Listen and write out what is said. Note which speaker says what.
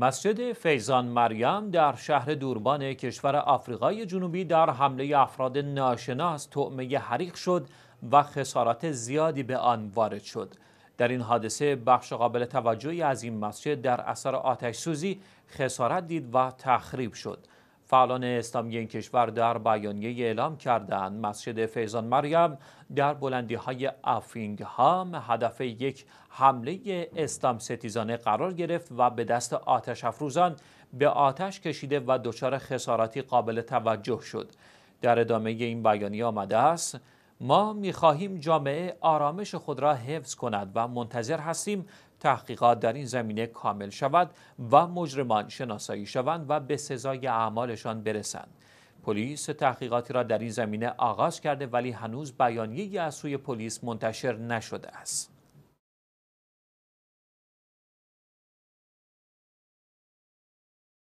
Speaker 1: مسجد فیزان مریم در شهر دوربان کشور آفریقای جنوبی در حمله افراد ناشناس تعمه حریق شد و خسارات زیادی به آن وارد شد. در این حادثه بخش قابل توجهی از این مسجد در اثر آتش سوزی خسارت دید و تخریب شد. فعالان اسلامی این کشور در بیانیه اعلام کردند مسجد فیضان مریم در بلندی های افینگ هام هدف یک حمله اسلام ستیزانه قرار گرفت و به دست آتش افروزان به آتش کشیده و دچار خساراتی قابل توجه شد در ادامه این بیانیه آمده است ما میخواهیم جامعه آرامش خود را حفظ کند و منتظر هستیم تحقیقات در این زمینه کامل شود و مجرمان شناسایی شوند و به سزای اعمالشان برسند پلیس تحقیقاتی را در این زمینه آغاز کرده ولی هنوز بیانیه‌ای از سوی پلیس منتشر نشده است